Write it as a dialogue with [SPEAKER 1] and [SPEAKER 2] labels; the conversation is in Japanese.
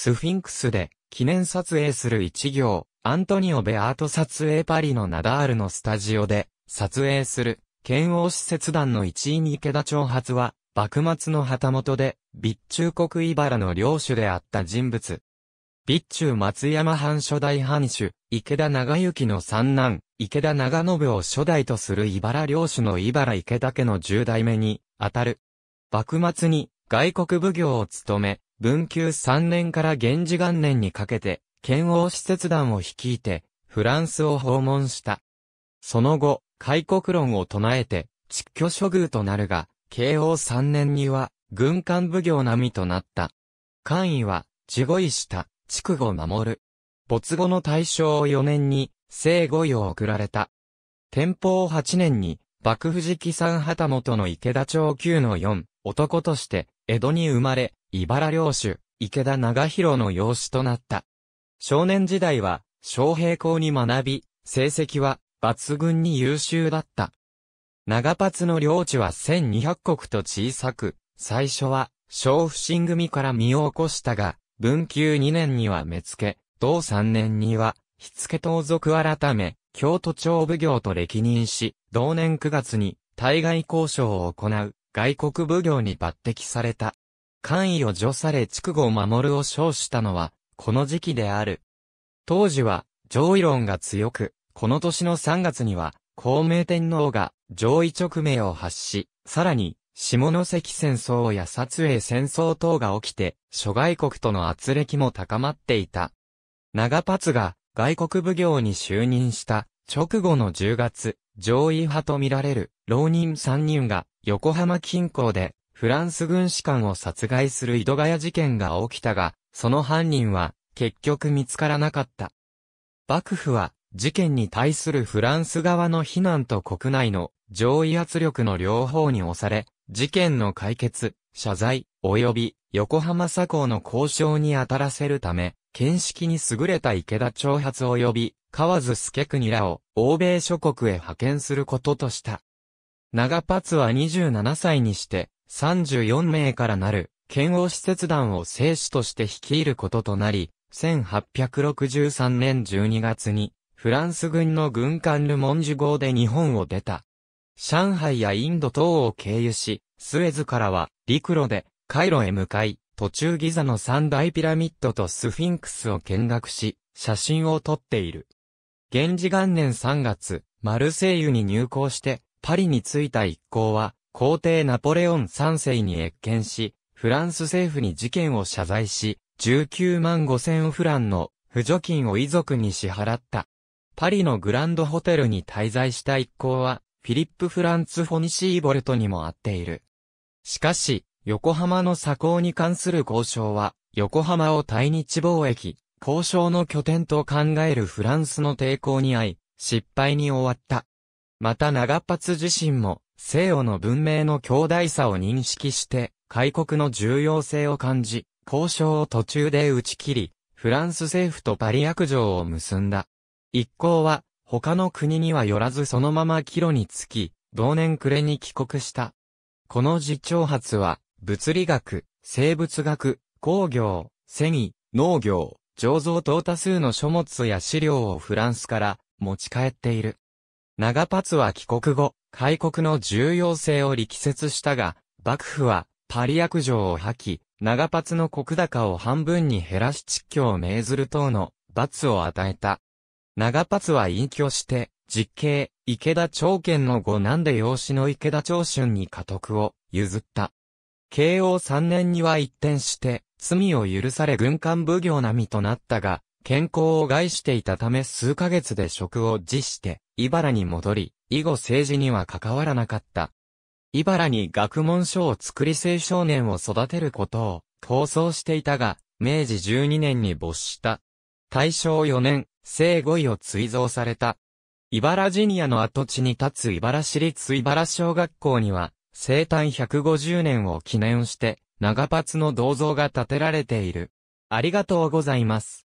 [SPEAKER 1] スフィンクスで記念撮影する一行、アントニオ・ベアート撮影パリのナダールのスタジオで撮影する、剣王使節団の一員池田長髪は、幕末の旗本で、備中国茨の領主であった人物。備中松山藩初代藩主、池田長幸の三男、池田長信を初代とする茨領主の茨池田家の十代目に、あたる。幕末に、外国奉行を務め、文久3年から源氏元年にかけて、剣王使節団を率いて、フランスを訪問した。その後、開国論を唱えて、蟄居処遇となるが、慶応3年には、軍艦奉行並みとなった。官位は、地語位した、筑後守る。没後の大正4年に、聖御位を送られた。天保8年に、幕府期三旗本の池田町9の4、男として、江戸に生まれ、茨領主、池田長広の養子となった。少年時代は、昌平校に学び、成績は、抜群に優秀だった。長髪の領地は1200国と小さく、最初は、昌不信組から身を起こしたが、文久2年には目付、同3年には、火付盗賊改め、京都町奉行と歴任し、同年9月に、対外交渉を行う。外国奉行に抜擢された。官位を除され筑後守るを称したのは、この時期である。当時は、上位論が強く、この年の3月には、孔明天皇が上位直命を発し、さらに、下関戦争や撮影戦争等が起きて、諸外国との圧力も高まっていた。長髪が外国奉行に就任した直後の10月、上位派とみられる浪人3人が横浜近郊で、フランス軍士官を殺害する井戸ヶ谷事件が起きたが、その犯人は、結局見つからなかった。幕府は、事件に対するフランス側の非難と国内の上位圧力の両方に押され、事件の解決、謝罪、及び横浜左高の交渉に当たらせるため、見識に優れた池田長髪及び河津助国らを欧米諸国へ派遣することとした。長髪は27歳にして、34名からなる、剣王使節団を聖主として率いることとなり、1863年12月に、フランス軍の軍艦ルモンジュ号で日本を出た。上海やインド等を経由し、スエズからは、陸路で、カイロへ向かい、途中ギザの三大ピラミッドとスフィンクスを見学し、写真を撮っている。源氏元年3月、マルセイユに入港して、パリに着いた一行は、皇帝ナポレオン三世に謁見し、フランス政府に事件を謝罪し、19万5千フランの補助金を遺族に支払った。パリのグランドホテルに滞在した一行は、フィリップ・フランツ・フォニシー・ボルトにも会っている。しかし、横浜の左高に関する交渉は、横浜を対日貿易、交渉の拠点と考えるフランスの抵抗に遭い、失敗に終わった。また長髪自身も、西洋の文明の強大さを認識して、開国の重要性を感じ、交渉を途中で打ち切り、フランス政府とパリ約定を結んだ。一行は、他の国には寄らずそのまま帰路につき、同年暮れに帰国した。この自長発は、物理学、生物学、工業、繊維、農業、醸造等多数の書物や資料をフランスから持ち帰っている。長髪は帰国後、開国の重要性を力説したが、幕府は、パリ役定を破棄、長髪の国高を半分に減らし秩序を命ずる等の罰を与えた。長髪は隠居して、実刑、池田長剣の五男で養子の池田長春に家督を譲った。慶応三年には一転して、罪を許され軍艦奉行並みとなったが、健康を害していたため数ヶ月で職を辞して、茨に戻り、以後政治には関わらなかった。茨に学問書を作り青少年を育てることを、構想していたが、明治12年に没した。大正4年、生後位を追贈された。茨ジニアの跡地に立つ茨市立茨小学校には、生誕150年を記念して、長髪の銅像が建てられている。ありがとうございます。